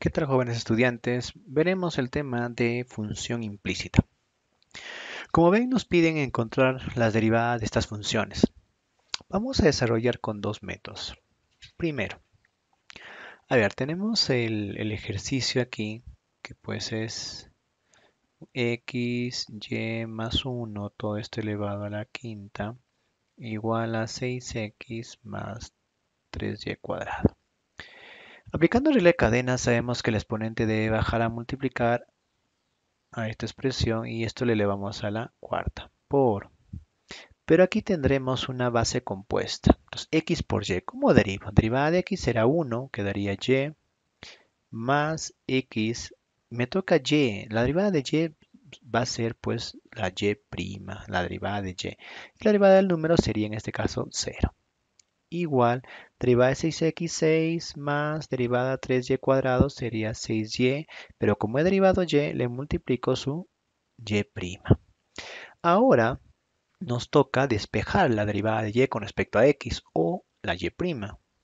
¿Qué tal jóvenes estudiantes? Veremos el tema de función implícita. Como ven, nos piden encontrar las derivadas de estas funciones. Vamos a desarrollar con dos métodos. Primero, a ver, tenemos el, ejercicio aquí, que pues es x, más 1, todo esto elevado a la quinta, igual a 6x más 3y cuadrado. Aplicando regla de cadena sabemos que el exponente debe bajar a multiplicar a esta expresión y esto le elevamos a la cuarta por. Pero aquí tendremos una base compuesta. Entonces, x por y. ¿Cómo derivo? Derivada de x será 1, quedaría y, más x. Me toca y. La derivada de y va a ser pues la y', la derivada de y. La derivada del número sería en este caso 0 igual derivada de 6x6 más derivada 3y cuadrado sería 6y, pero como he derivado y, le multiplico su y'. Ahora nos toca despejar la derivada de y con respecto a x o la y',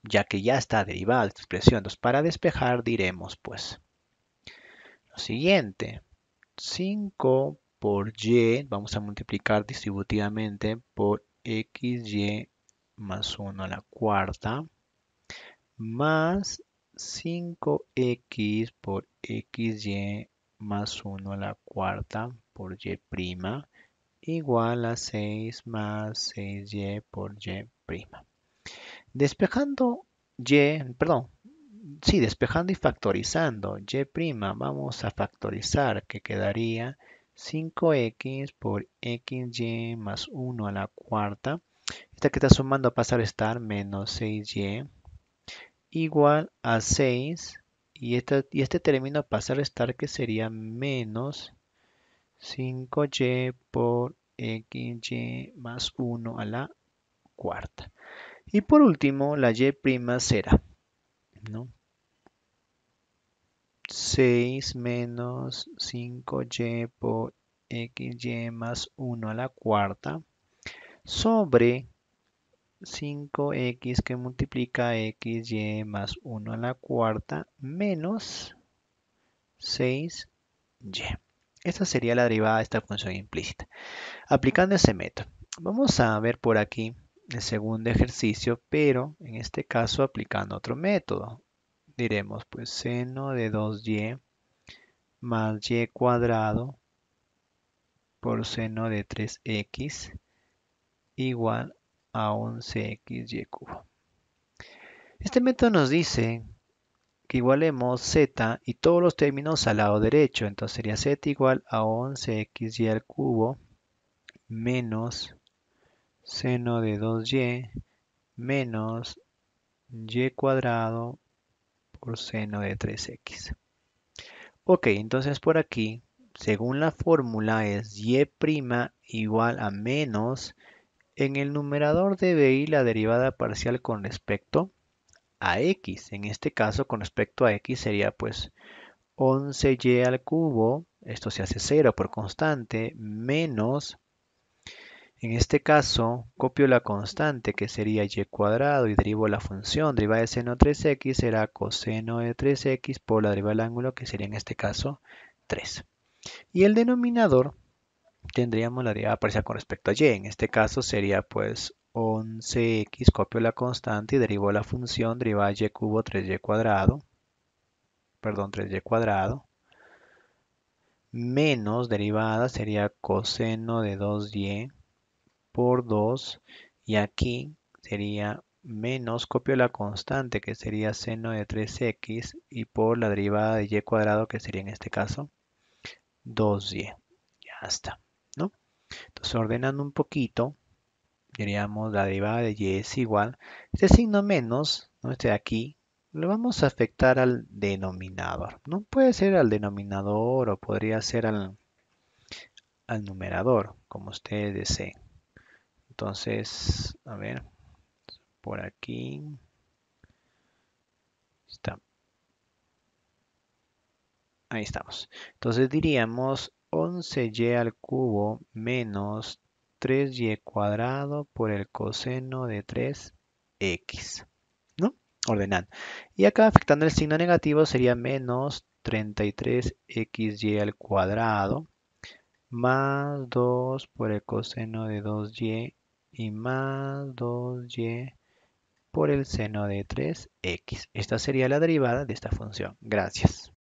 ya que ya está derivada esta expresión. Entonces, para despejar diremos pues lo siguiente, 5 por y, vamos a multiplicar distributivamente por xy más 1 a la cuarta más 5x por xy más 1 a la cuarta por y' igual a 6 más 6y por y'. Despejando y, perdón, sí, despejando y factorizando y', vamos a factorizar que quedaría 5x por xy más 1 a la cuarta esta que está sumando pasa a estar menos 6y igual a 6 y, este término pasa a restar que sería menos 5y por xy más 1 a la cuarta. Y por último, la y' será 6 menos 5y por xy más 1 a la cuarta sobre 5x que multiplica xy más 1 a la cuarta menos 6y. Esta sería la derivada de esta función implícita. Aplicando ese método, vamos a ver por aquí el segundo ejercicio, pero en este caso aplicando otro método. Diremos pues seno de 2y más y cuadrado por seno de 3x igual a 11xy cubo. Este método nos dice que igualemos z y todos los términos al lado derecho. Entonces sería z igual a 11xy al cubo menos seno de 2y menos y cuadrado por seno de 3x. Ok, entonces por aquí, según la fórmula es y' igual a menos en el numerador de ir la derivada parcial con respecto a x. En este caso, con respecto a x sería pues 11y al cubo, esto se hace 0 por constante, menos, en este caso, copio la constante que sería y cuadrado y derivo la función. Derivada de seno 3x será coseno de 3x por la derivada del ángulo que sería en este caso 3. Y el denominador tendríamos la derivada parcial con respecto a y. En este caso sería pues 11x, copio la constante y derivo la función derivada y cubo 3y cuadrado, perdón, 3y cuadrado, menos derivada sería coseno de 2y por 2 y aquí sería menos copio la constante que sería seno de 3x y por la derivada de y cuadrado que sería en este caso 2y. Ya está. Entonces ordenando un poquito, diríamos la derivada de y es igual, este signo menos, ¿no? este de aquí, lo vamos a afectar al denominador. No puede ser al denominador o podría ser al, numerador, como ustedes deseen. Entonces, a ver, por aquí Ahí estamos. Entonces diríamos 11y al cubo menos 3y cuadrado por el coseno de 3x. ¿No? Ordenando. Y acá afectando el signo negativo sería menos 33xy al cuadrado más 2 por el coseno de 2y y más 2y por el seno de 3x. Esta sería la derivada de esta función. Gracias.